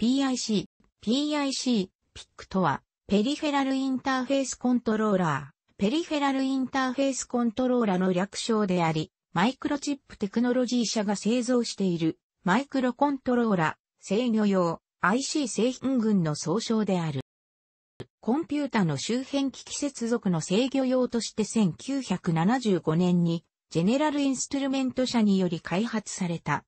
PIC、PIC、PIC とは、ペリフェラルインターフェースコントローラー、ペリフェラルインターフェースコントローラの略称であり、マイクロチップテクノロジー社が製造している、マイクロコントローラ、制御用、IC 製品群の総称である。コンピュータの周辺機器接続の制御用として1975年に、ジェネラルインストゥルメント社により開発された。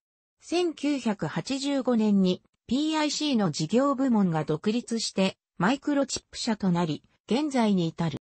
1985年に PIC の事業部門が独立してマイクロチップ社となり、現在に至る。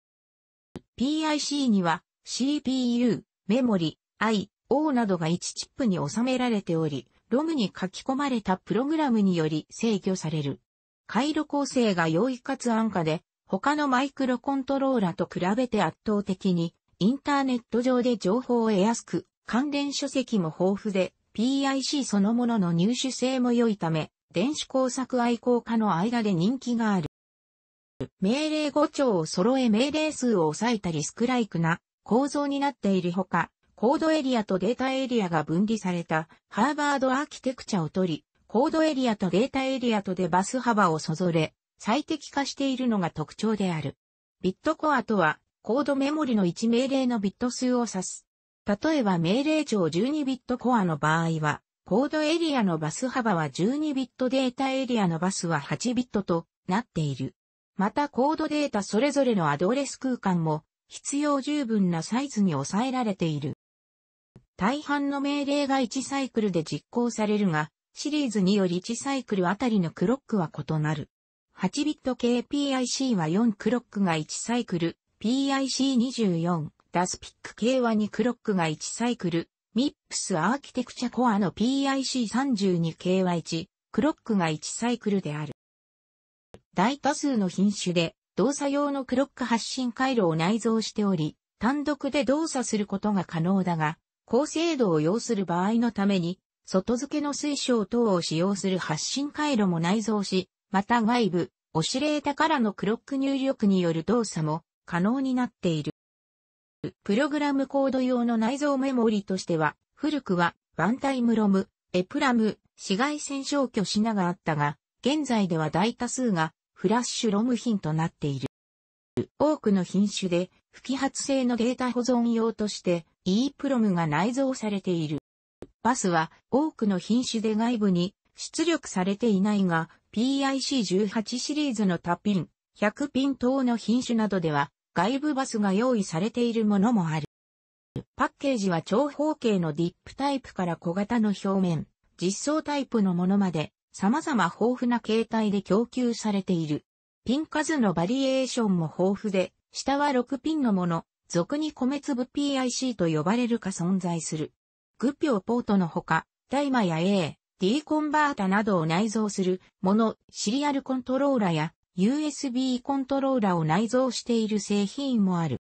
PIC には CPU、メモリ、I/O などが1チップに収められており、ロムに書き込まれたプログラムにより制御される。回路構成が容易かつ安価で、他のマイクロコントローラと比べて圧倒的に、インターネット上で情報を得やすく、関連書籍も豊富で、PIC そのものの入手性も良いため、電子工作愛好家の間で人気がある。命令語調を揃え命令数を抑えたリスクライクな構造になっているほか、コードエリアとデータエリアが分離されたハーバードアーキテクチャを取り、コードエリアとデータエリアとでバス幅をそぞれ、最適化しているのが特徴である。ビットコアとは、コードメモリの1命令のビット数を指す。例えば命令帳12ビットコアの場合は、コードエリアのバス幅は12ビットデータエリアのバスは8ビットとなっている。またコードデータそれぞれのアドレス空間も必要十分なサイズに抑えられている。大半の命令が1サイクルで実行されるが、シリーズにより1サイクルあたりのクロックは異なる。8ビット系 PIC は4クロックが1サイクル、PIC24、ダスピック系は2クロックが1サイクル、MIPS アーキテクチャコアの PIC32KY1、クロックが1サイクルである。大多数の品種で動作用のクロック発信回路を内蔵しており、単独で動作することが可能だが、高精度を要する場合のために、外付けの水晶等を使用する発信回路も内蔵し、また外部、オシレータからのクロック入力による動作も可能になっている。プログラムコード用の内蔵メモリとしては、古くはワンタイムロム、エプラム、紫外線消去しながあったが、現在では大多数がフラッシュロム品となっている。多くの品種で不揮発性のデータ保存用として e プロムが内蔵されている。バスは多くの品種で外部に出力されていないが PIC18 シリーズのタピン、100ピン等の品種などでは外部バスが用意されているものもある。パッケージは長方形のディップタイプから小型の表面、実装タイプのものまで様々豊富な形態で供給されている。ピン数のバリエーションも豊富で、下は6ピンのもの、俗に米粒 PIC と呼ばれるか存在する。グピョポートのほか、タイマや A、D コンバータなどを内蔵するもの、シリアルコントローラや USB コントローラを内蔵している製品もある。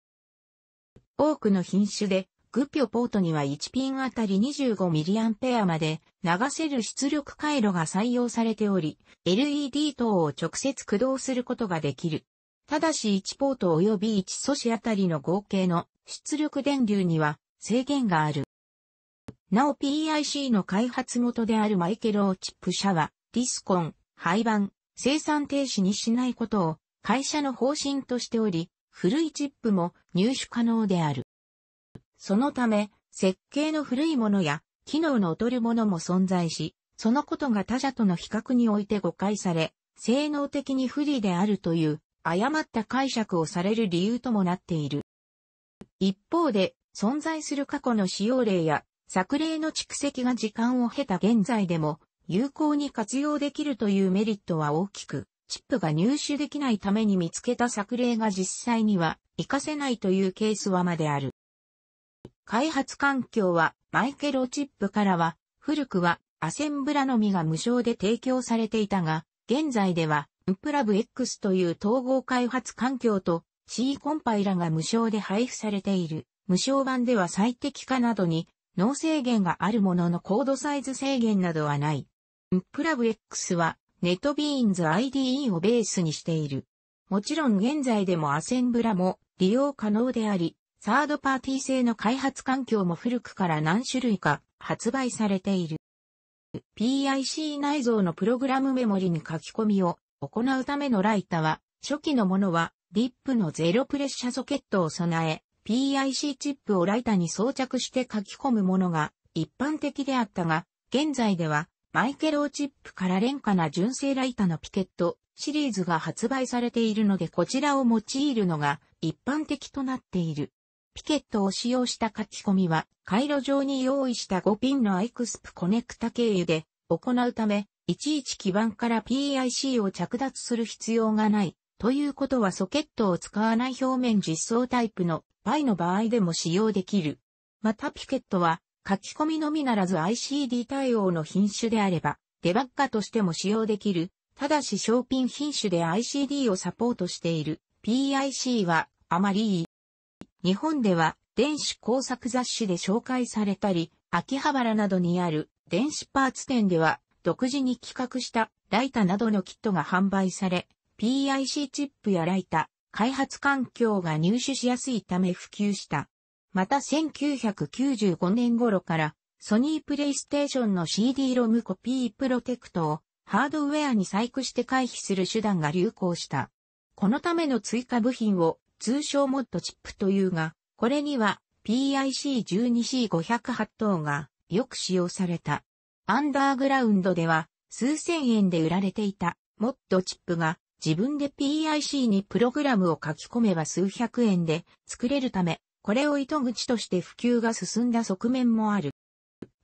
多くの品種で、グピョポートには1ピンあたり 25mA まで流せる出力回路が採用されており、LED 等を直接駆動することができる。ただし1ポート及び1素子あたりの合計の出力電流には制限がある。なお PIC の開発元であるマイケローチップ社は、ディスコン、廃盤、生産停止にしないことを会社の方針としており、古いチップも入手可能である。そのため、設計の古いものや機能の劣るものも存在し、そのことが他者との比較において誤解され、性能的に不利であるという誤った解釈をされる理由ともなっている。一方で、存在する過去の使用例や作例の蓄積が時間を経た現在でも有効に活用できるというメリットは大きく、チップが入手できないために見つけた作例が実際には活かせないというケースはまである。開発環境はマイケロチップからは古くはアセンブラのみが無償で提供されていたが、現在ではンプラブ X という統合開発環境と C コンパイラが無償で配布されている。無償版では最適化などに、脳制限があるもののコードサイズ制限などはない。プラブ X は、ネットビーンズ IDE をベースにしている。もちろん現在でもアセンブラも利用可能であり、サードパーティー製の開発環境も古くから何種類か発売されている。PIC 内蔵のプログラムメモリに書き込みを行うためのライタは、初期のものは DIP のゼロプレッシャーソケットを備え、PIC チップをライタに装着して書き込むものが一般的であったが、現在ではマイケローチップから廉価な純正ライタのピケットシリーズが発売されているのでこちらを用いるのが一般的となっている。ピケットを使用した書き込みは回路上に用意した5ピンのアイクスプコネクタ経由で行うため、いちいち基板から PIC を着脱する必要がない。ということはソケットを使わない表面実装タイプの p y の場合でも使用できる。またピケットは書き込みのみならず ICD 対応の品種であれば、デバッカとしても使用できる。ただし商品品種で ICD をサポートしている PIC はあまりいい。日本では電子工作雑誌で紹介されたり、秋葉原などにある電子パーツ店では独自に企画したライタなどのキットが販売され、PIC チップやライタ、開発環境が入手しやすいため普及した。また1995年頃からソニープレイステーションの CD ロムコピープロテクトをハードウェアに細工して回避する手段が流行した。このための追加部品を通称モッドチップというが、これには PIC12C508 等がよく使用された。アンダーグラウンドでは数千円で売られていたモッドチップが自分で PIC にプログラムを書き込めば数百円で作れるためこれを糸口として普及が進んだ側面もある。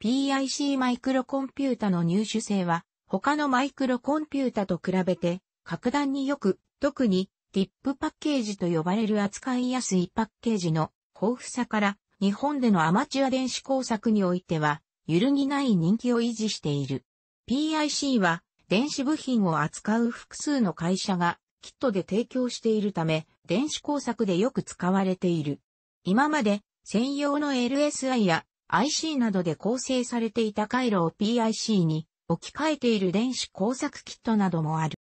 PIC マイクロコンピュータの入手性は他のマイクロコンピュータと比べて格段によく、特にティップパッケージと呼ばれる扱いやすいパッケージの豊富さから日本でのアマチュア電子工作においては揺るぎない人気を維持している。PIC は電子部品を扱う複数の会社がキットで提供しているため電子工作でよく使われている。今まで専用の LSI や IC などで構成されていた回路を PIC に置き換えている電子工作キットなどもある。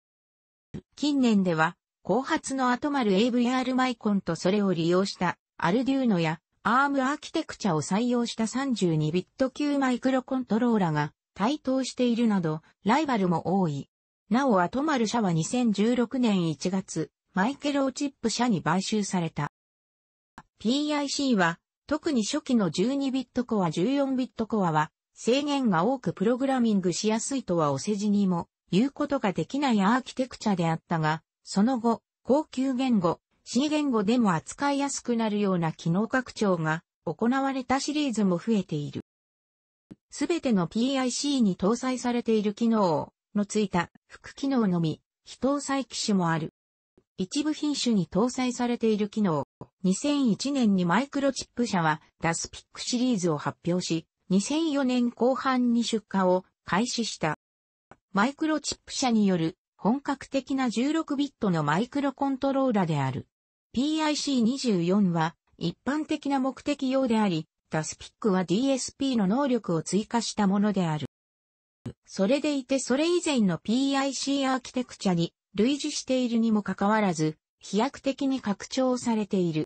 近年では、後発の後丸 AVR マイコンとそれを利用したアルデューノや ARM アーキテクチャを採用した32ビット級マイクロコントローラが対等しているなど、ライバルも多い。なお後丸社は2016年1月、マイケロチップ社に買収された。PIC は、特に初期の12ビットコア14ビットコアは、制限が多くプログラミングしやすいとはお世辞にも言うことができないアーキテクチャであったが、その後、高級言語、C 言語でも扱いやすくなるような機能拡張が行われたシリーズも増えている。すべての PIC に搭載されている機能のついた副機能のみ、非搭載機種もある。一部品種に搭載されている機能。2001年にマイクロチップ社はダスピックシリーズを発表し、2004年後半に出荷を開始した。マイクロチップ社による本格的な16ビットのマイクロコントローラである。PIC24 は一般的な目的用であり、ダスピックは DSP の能力を追加したものである。それでいてそれ以前の PIC アーキテクチャに類似しているにもかかわらず、飛躍的に拡張されている。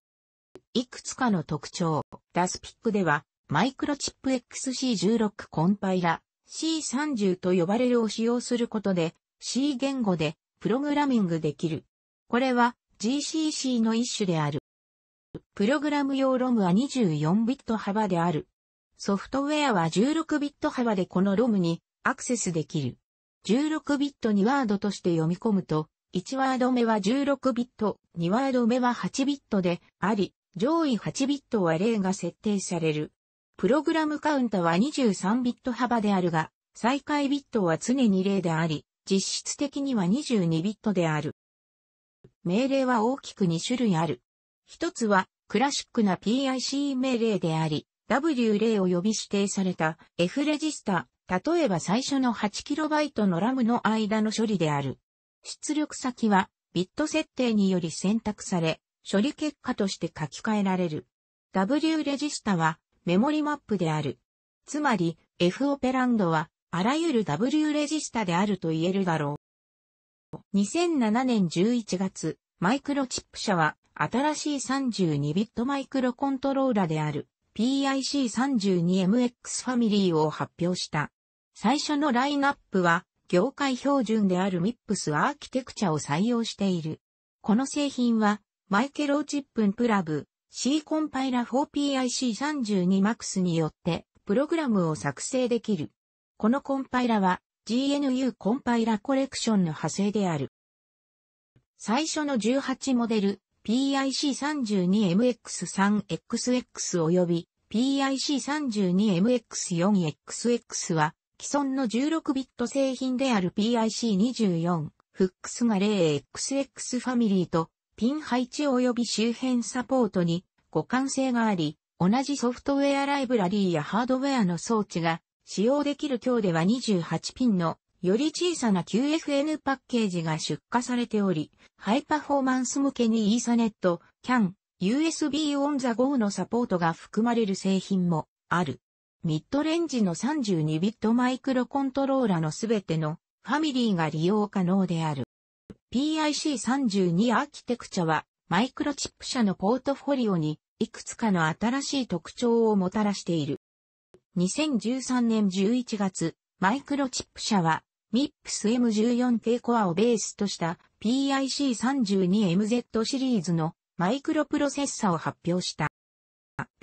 いくつかの特徴、ダスピックでは、マイクロチップ XC16 コンパイラ C30 と呼ばれるを使用することで C 言語でプログラミングできる。これは GCC の一種である。プログラム用ロムは24ビット幅である。ソフトウェアは16ビット幅でこのロムにアクセスできる。16ビット2ワードとして読み込むと、1ワード目は16ビット、2ワード目は8ビットであり、上位8ビットは例が設定される。プログラムカウンタは23ビット幅であるが、再開ビットは常に例であり、実質的には22ビットである。命令は大きく2種類ある。一つは、クラシックな PIC 命令であり、W 例を呼び指定された F レジスタ例えば最初の 8KB のラムの間の処理である。出力先はビット設定により選択され、処理結果として書き換えられる。W レジスタはメモリマップである。つまり F オペランドはあらゆる W レジスタであると言えるだろう。2007年11月、マイクロチップ社は新しい32ビットマイクロコントローラである PIC32MX ファミリーを発表した。最初のラインナップは、業界標準である MIPS アーキテクチャを採用している。この製品は、マイケローチップンプラブ C コンパイラ 4PIC32MAX によって、プログラムを作成できる。このコンパイラは、GNU コンパイラコレクションの派生である。最初の18モデル、PIC32MX3XX 及び PIC32MX4XX は既存の16ビット製品である PIC24、フックスが 0xX ファミリーとピン配置及び周辺サポートに互換性があり、同じソフトウェアライブラリーやハードウェアの装置が使用できる今日では28ピンのより小さな QFN パッケージが出荷されており、ハイパフォーマンス向けにイーサネット、CAN、USB オンザ go のサポートが含まれる製品もある。ミッドレンジの32ビットマイクロコントローラのすべてのファミリーが利用可能である。PIC32 アーキテクチャはマイクロチップ社のポートフォリオにいくつかの新しい特徴をもたらしている。2013年11月、マイクロチップ社は MIPS M14 k コアをベースとした PIC32MZ シリーズのマイクロプロセッサを発表した。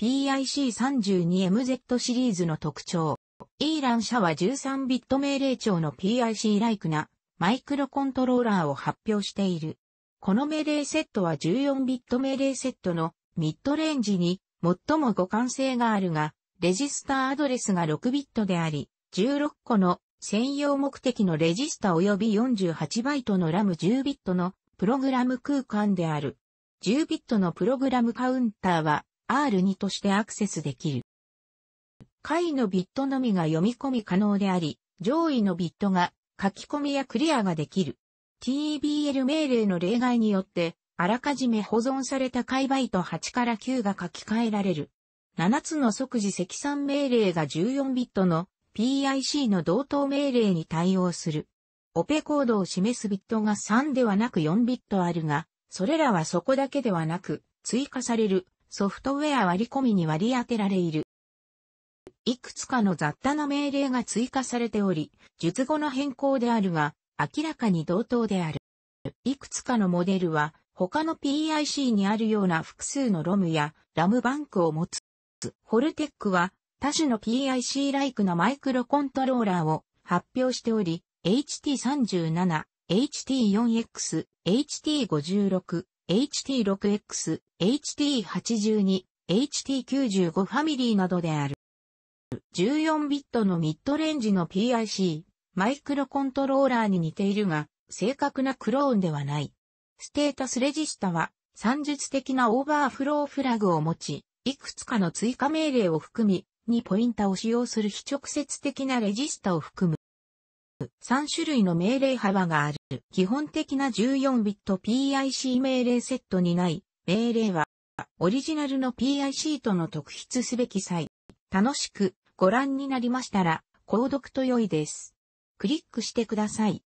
PIC32MZ シリーズの特徴。イーラン社は13ビット命令帳の PIC ライクなマイクロコントローラーを発表している。この命令セットは14ビット命令セットのミッドレンジに最も互換性があるが、レジスターアドレスが6ビットであり、16個の専用目的のレジスタ及び48バイトのラム1 0ビットのプログラム空間である。10ビットのプログラムカウンターは R2 としてアクセスできる。下位のビットのみが読み込み可能であり、上位のビットが書き込みやクリアができる。TBL 命令の例外によって、あらかじめ保存された回バイト8から9が書き換えられる。7つの即時積算命令が14ビットの PIC の同等命令に対応する。オペコードを示すビットが3ではなく4ビットあるが、それらはそこだけではなく、追加されるソフトウェア割り込みに割り当てられいる。いくつかの雑多な命令が追加されており、術後の変更であるが、明らかに同等である。いくつかのモデルは、他の PIC にあるような複数のロムやラムバンクを持つ。ホルテックは、他種の PIC ライクなマイクロコントローラーを発表しており、HT37、HT4X、HT56、HT6X、HT82、HT95 ファミリーなどである。14ビットのミッドレンジの PIC、マイクロコントローラーに似ているが、正確なクローンではない。ステータスレジスタは、算術的なオーバーフローフラグを持ち、いくつかの追加命令を含み、2ポインタを使用する非直接的なレジスタを含む。3種類の命令幅がある。基本的な14ビット PIC 命令セットにない命令は、オリジナルの PIC との特筆すべき際。楽しくご覧になりましたら、購読と良いです。クリックしてください。